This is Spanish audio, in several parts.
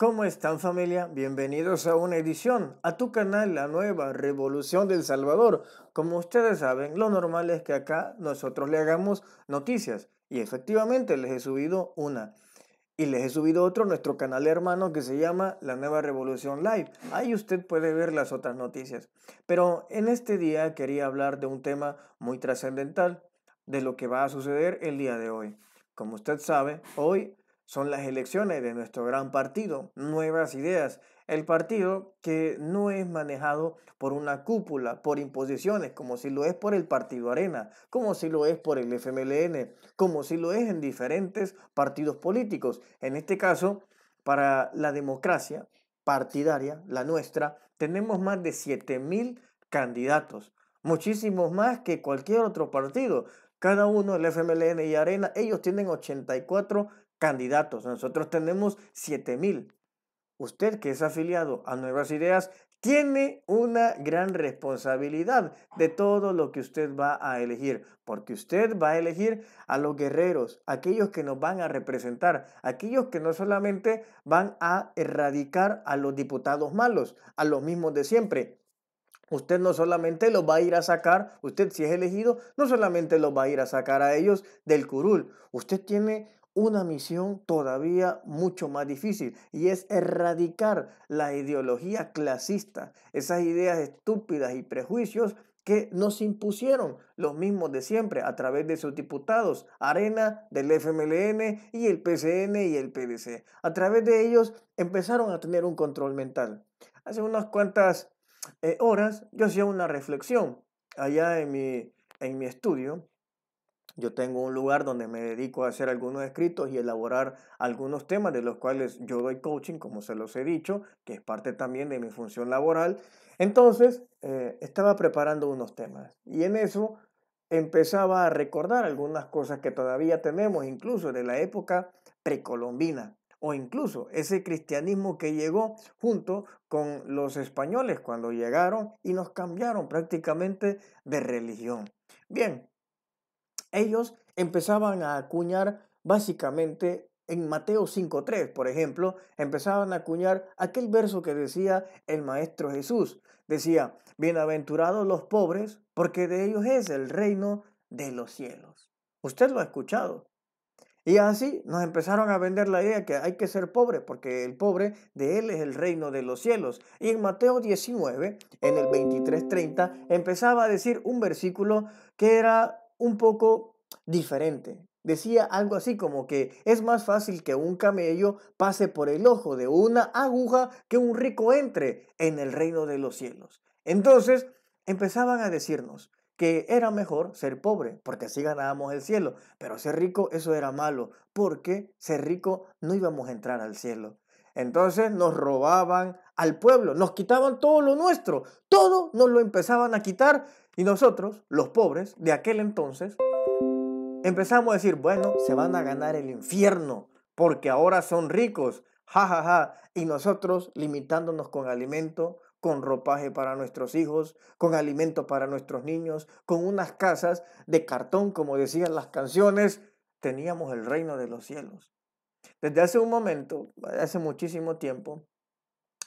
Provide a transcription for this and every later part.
¿Cómo están familia? Bienvenidos a una edición, a tu canal La Nueva Revolución del Salvador. Como ustedes saben, lo normal es que acá nosotros le hagamos noticias y efectivamente les he subido una. Y les he subido otro nuestro canal hermano que se llama La Nueva Revolución Live. Ahí usted puede ver las otras noticias. Pero en este día quería hablar de un tema muy trascendental, de lo que va a suceder el día de hoy. Como usted sabe, hoy son las elecciones de nuestro gran partido, nuevas ideas, el partido que no es manejado por una cúpula, por imposiciones, como si lo es por el Partido Arena, como si lo es por el FMLN, como si lo es en diferentes partidos políticos. En este caso, para la democracia partidaria, la nuestra, tenemos más de 7.000 candidatos, muchísimos más que cualquier otro partido. Cada uno, el FMLN y Arena, ellos tienen 84 candidatos. Nosotros tenemos 7000. Usted que es afiliado a Nuevas Ideas tiene una gran responsabilidad de todo lo que usted va a elegir, porque usted va a elegir a los guerreros, aquellos que nos van a representar, aquellos que no solamente van a erradicar a los diputados malos, a los mismos de siempre, Usted no solamente los va a ir a sacar, usted si es elegido, no solamente los va a ir a sacar a ellos del curul. Usted tiene una misión todavía mucho más difícil y es erradicar la ideología clasista, esas ideas estúpidas y prejuicios que nos impusieron los mismos de siempre a través de sus diputados, Arena, del FMLN y el PCN y el PDC. A través de ellos empezaron a tener un control mental. Hace unas cuantas eh, horas yo hacía una reflexión allá en mi, en mi estudio yo tengo un lugar donde me dedico a hacer algunos escritos y elaborar algunos temas de los cuales yo doy coaching, como se los he dicho, que es parte también de mi función laboral. Entonces, eh, estaba preparando unos temas y en eso empezaba a recordar algunas cosas que todavía tenemos, incluso de la época precolombina, o incluso ese cristianismo que llegó junto con los españoles cuando llegaron y nos cambiaron prácticamente de religión. Bien, ellos empezaban a acuñar básicamente en Mateo 5.3, por ejemplo, empezaban a acuñar aquel verso que decía el Maestro Jesús. Decía, bienaventurados los pobres, porque de ellos es el reino de los cielos. Usted lo ha escuchado. Y así nos empezaron a vender la idea que hay que ser pobre, porque el pobre de él es el reino de los cielos. Y en Mateo 19, en el 23.30, empezaba a decir un versículo que era un poco diferente. Decía algo así como que es más fácil que un camello pase por el ojo de una aguja que un rico entre en el reino de los cielos. Entonces empezaban a decirnos que era mejor ser pobre porque así ganábamos el cielo, pero ser rico eso era malo porque ser rico no íbamos a entrar al cielo. Entonces nos robaban al pueblo, nos quitaban todo lo nuestro, todo nos lo empezaban a quitar y nosotros, los pobres de aquel entonces, empezamos a decir, bueno, se van a ganar el infierno porque ahora son ricos, jajaja, ja, ja. y nosotros limitándonos con alimento, con ropaje para nuestros hijos, con alimento para nuestros niños, con unas casas de cartón, como decían las canciones, teníamos el reino de los cielos. Desde hace un momento, hace muchísimo tiempo,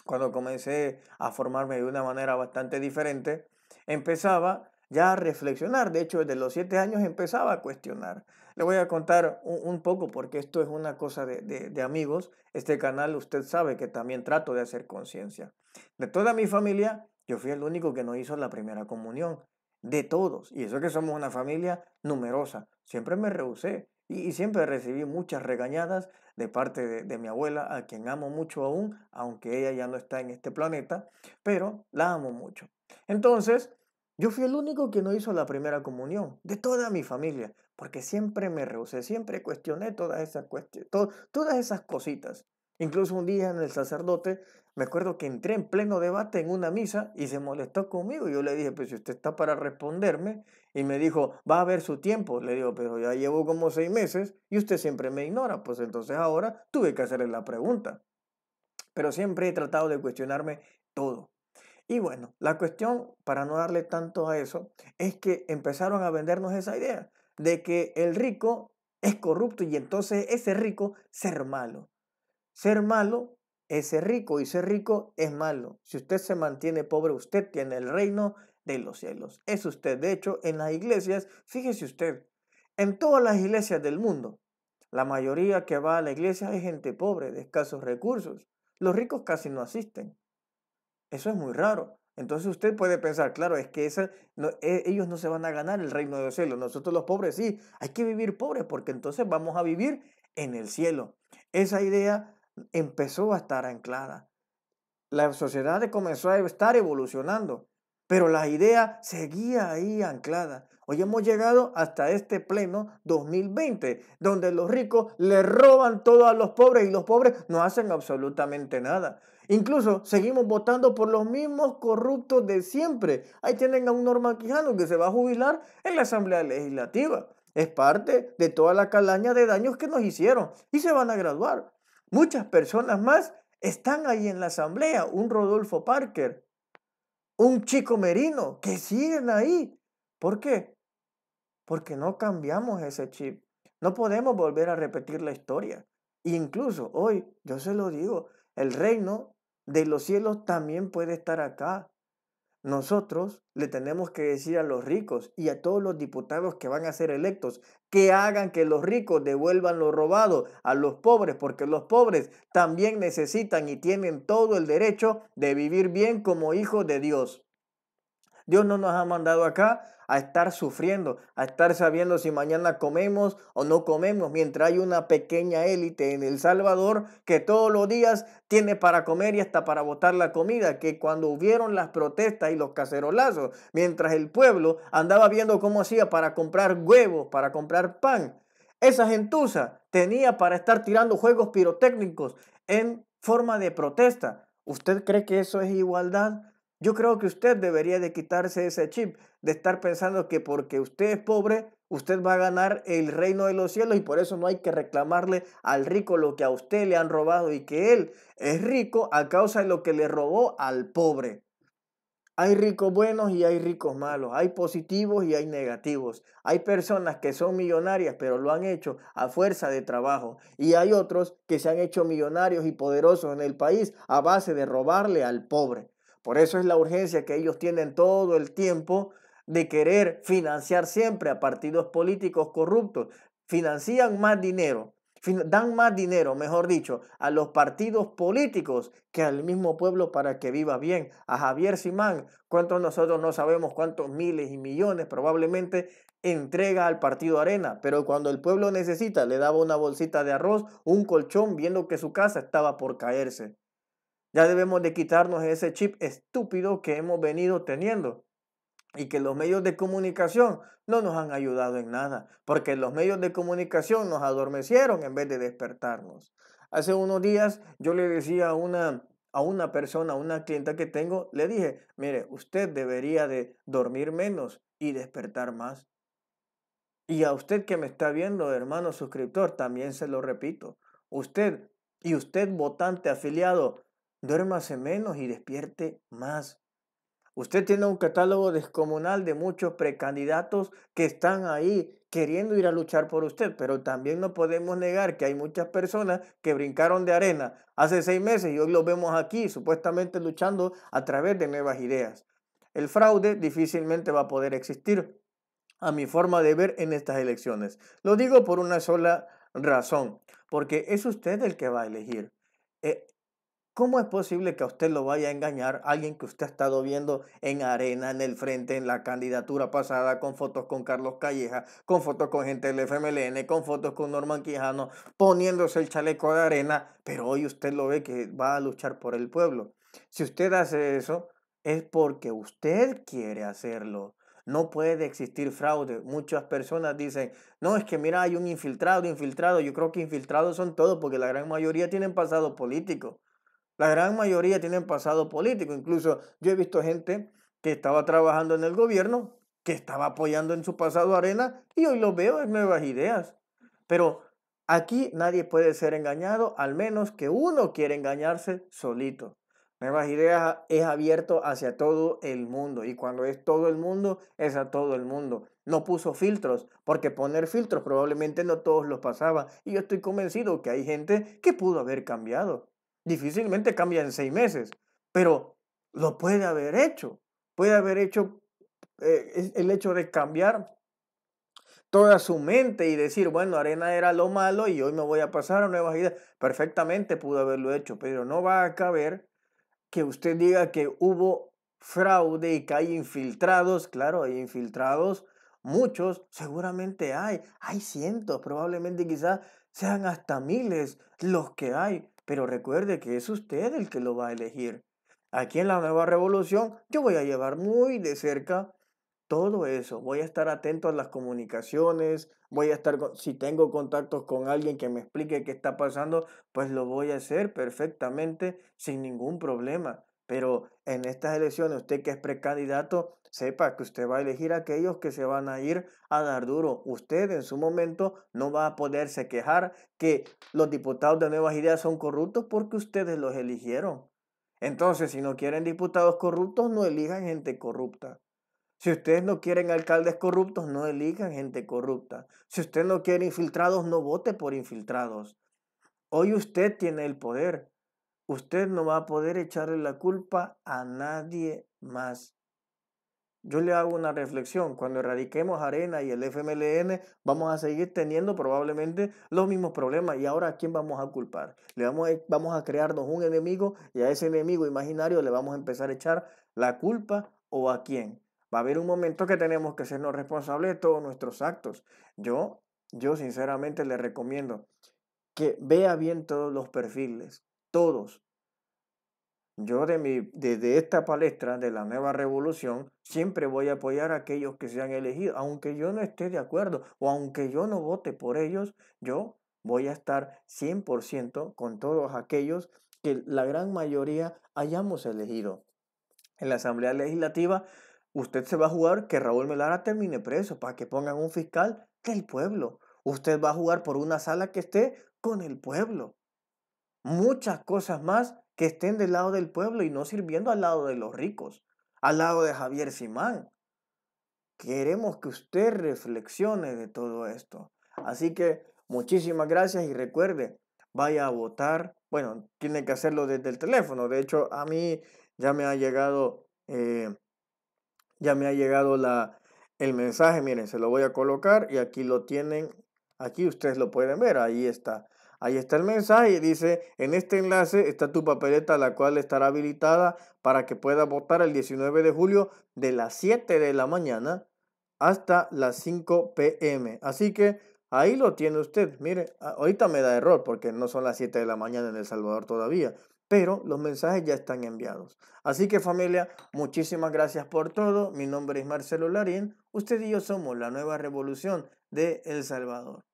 cuando comencé a formarme de una manera bastante diferente, empezaba ya a reflexionar. De hecho, desde los siete años empezaba a cuestionar. Le voy a contar un, poco, porque esto es una cosa de, amigos. Este canal usted sabe que también trato de hacer conciencia. De toda mi familia, yo fui el único que no hizo la primera comunión. De todos. Y eso que somos una familia numerosa. Siempre me rehusé. Y, siempre recibí muchas regañadas de parte de, mi abuela, a quien amo mucho aún, aunque ella ya no está en este planeta, pero la amo mucho. Entonces, yo fui el único que no hizo la primera comunión de toda mi familia, porque siempre me rehusé, siempre cuestioné todas esas, cuestiones, todas esas cositas. Incluso un día en el sacerdote me acuerdo que entré en pleno debate en una misa y se molestó conmigo. Yo le dije, pues si usted está para responderme, y me dijo, va a haber su tiempo. Le digo, pero ya llevo como seis meses y usted siempre me ignora. Pues entonces ahora tuve que hacerle la pregunta. Pero siempre he tratado de cuestionarme todo. Y bueno, la cuestión, para no darle tanto a eso, es que empezaron a vendernos esa idea de que el rico es corrupto y entonces ese rico ser malo. Ser malo ese rico y ser rico es malo. Si usted se mantiene pobre, usted tiene el reino de los cielos. Es usted, de hecho, en las iglesias, fíjese usted, en todas las iglesias del mundo, la mayoría que va a la iglesia es gente pobre, de escasos recursos. Los ricos casi no asisten. Eso es muy raro. Entonces usted puede pensar, claro, es que e, ellos no se van a ganar el reino de los cielos. Nosotros los pobres sí, hay que vivir pobres porque entonces vamos a vivir en el cielo. Esa idea empezó a estar anclada. La sociedad comenzó a estar evolucionando, pero la idea seguía ahí anclada. Hoy hemos llegado hasta este pleno 2020, donde los ricos le roban todo a los pobres y los pobres no hacen absolutamente nada. Incluso seguimos votando por los mismos corruptos de siempre. Ahí tienen a un Norma Quijano que se va a jubilar en la Asamblea Legislativa. Es parte de toda la calaña de daños que nos hicieron y se van a graduar. Muchas personas más están ahí en la asamblea. Un Rodolfo Parker, un Chico Merino, que siguen ahí. ¿Por qué? Porque no cambiamos ese chip. No podemos volver a repetir la historia. incluso hoy, yo se lo digo, el reino de los cielos también puede estar acá. Nosotros le tenemos que decir a los ricos y a todos los diputados que van a ser electos que hagan que los ricos devuelvan lo robado a los pobres, porque los pobres también necesitan y tienen todo el derecho de vivir bien como hijos de Dios. Dios no nos ha mandado acá a estar sufriendo, a estar sabiendo si mañana comemos o no comemos, mientras hay una pequeña élite en El Salvador que todos los días tiene para comer y hasta para botar la comida, que cuando hubieron las protestas y los cacerolazos, mientras el pueblo andaba viendo cómo hacía para comprar huevos, para comprar pan, esa gentuza tenía para estar tirando juegos pirotécnicos en forma de protesta. ¿Usted cree que eso es igualdad? Yo creo que usted debería de quitarse ese chip de estar pensando que porque usted es pobre, usted va a ganar el reino de los cielos y por eso no hay que reclamarle al rico lo que a usted le han robado y que él es rico a causa de lo que le robó al pobre. Hay ricos buenos y hay ricos malos, hay positivos y hay negativos. Hay personas que son millonarias pero lo han hecho a fuerza de trabajo y hay otros que se han hecho millonarios y poderosos en el país a base de robarle al pobre. Por eso es la urgencia que ellos tienen todo el tiempo de querer financiar siempre a partidos políticos corruptos. Financian más dinero, dan más dinero, mejor dicho, a los partidos políticos que al mismo pueblo para que viva bien. A Javier Simán, cuántos nosotros no sabemos cuántos miles y millones probablemente entrega al partido Arena, pero cuando el pueblo necesita le daba una bolsita de arroz, un colchón, viendo que su casa estaba por caerse. Ya debemos de quitarnos ese chip estúpido que hemos venido teniendo y que los medios de comunicación no nos han ayudado en nada, porque los medios de comunicación nos adormecieron en vez de despertarnos. Hace unos días yo le decía a una, a una persona, a una clienta que tengo, le dije, mire, usted debería de dormir menos y despertar más. Y a usted que me está viendo, hermano suscriptor, también se lo repito, usted y usted votante afiliado duérmase menos y despierte más. Usted tiene un catálogo descomunal de muchos precandidatos que están ahí queriendo ir a luchar por usted, pero también no podemos negar que hay muchas personas que brincaron de arena hace seis meses y hoy los vemos aquí supuestamente luchando a través de nuevas ideas. El fraude difícilmente va a poder existir a mi forma de ver en estas elecciones. Lo digo por una sola razón, porque es usted el que va a elegir. Eh, ¿Cómo es posible que a usted lo vaya a engañar alguien que usted ha estado viendo en arena, en el frente, en la candidatura pasada, con fotos con Carlos Calleja, con fotos con gente del FMLN, con fotos con Norman Quijano, poniéndose el chaleco de arena, pero hoy usted lo ve que va a luchar por el pueblo? Si usted hace eso, es porque usted quiere hacerlo. No puede existir fraude. Muchas personas dicen, no, es que mira, hay un infiltrado, infiltrado. Yo creo que infiltrados son todos porque la gran mayoría tienen pasado político. La gran mayoría tienen pasado político. Incluso yo he visto gente que estaba trabajando en el gobierno, que estaba apoyando en su pasado Arena y hoy lo veo en nuevas ideas. Pero aquí nadie puede ser engañado, al menos que uno quiere engañarse solito. Nuevas ideas es abierto hacia todo el mundo y cuando es todo el mundo es a todo el mundo. No puso filtros, porque poner filtros probablemente no todos los pasaba y yo estoy convencido que hay gente que pudo haber cambiado difícilmente cambia en seis meses, pero lo puede haber hecho. Puede haber hecho eh, el hecho de cambiar toda su mente y decir, bueno, arena era lo malo y hoy me voy a pasar a nuevas ideas. Perfectamente pudo haberlo hecho, pero no va a caber que usted diga que hubo fraude y que hay infiltrados, claro, hay infiltrados, muchos, seguramente hay, hay cientos, probablemente quizás sean hasta miles los que hay, pero recuerde que es usted el que lo va a elegir. Aquí en la nueva revolución yo voy a llevar muy de cerca todo eso. Voy a estar atento a las comunicaciones, voy a estar, si tengo contactos con alguien que me explique qué está pasando, pues lo voy a hacer perfectamente sin ningún problema. Pero en estas elecciones, usted que es precandidato, sepa que usted va a elegir a aquellos que se van a ir a dar duro. Usted en su momento no va a poderse quejar que los diputados de Nuevas Ideas son corruptos porque ustedes los eligieron. Entonces, si no quieren diputados corruptos, no elijan gente corrupta. Si ustedes no quieren alcaldes corruptos, no elijan gente corrupta. Si usted no quiere infiltrados, no vote por infiltrados. Hoy usted tiene el poder usted no va a poder echarle la culpa a nadie más. Yo le hago una reflexión, cuando erradiquemos Arena y el FMLN, vamos a seguir teniendo probablemente los mismos problemas. ¿Y ahora a quién vamos a culpar? Le vamos a, e, vamos a crearnos un enemigo y a ese enemigo imaginario le vamos a empezar a echar la culpa o a quién. Va a haber un momento que tenemos que sernos responsables de todos nuestros actos. Yo, yo sinceramente le recomiendo que vea bien todos los perfiles, todos. Yo de mi, desde esta palestra de la nueva revolución siempre voy a apoyar a aquellos que se han elegido. aunque yo no esté de acuerdo o aunque yo no vote por ellos, yo voy a estar 100% con todos aquellos que la gran mayoría hayamos elegido. En la Asamblea Legislativa usted se va a jugar que Raúl Melara termine preso para que pongan un fiscal del pueblo. Usted va a jugar por una sala que esté con el pueblo muchas cosas más que estén del lado del pueblo y no sirviendo al lado de los ricos, al lado de Javier Simán. Queremos que usted reflexione de todo esto. Así que muchísimas gracias y recuerde, vaya a votar. Bueno, tiene que hacerlo desde el teléfono. De hecho, a mí ya me ha llegado, eh, ya me ha llegado la, el mensaje. Miren, se lo voy a colocar y aquí lo tienen. Aquí ustedes lo pueden ver. Ahí está. Ahí está el mensaje, y dice, en este enlace está tu papeleta, la cual estará habilitada para que puedas votar el 19 de julio de las 7 de la mañana hasta las 5 pm. Así que ahí lo tiene usted. Mire, ahorita me da error porque no son las 7 de la mañana en El Salvador todavía pero los mensajes ya están enviados. Así que familia, muchísimas gracias por todo. Mi nombre es Marcelo Larín. Usted y yo somos la nueva revolución de El Salvador.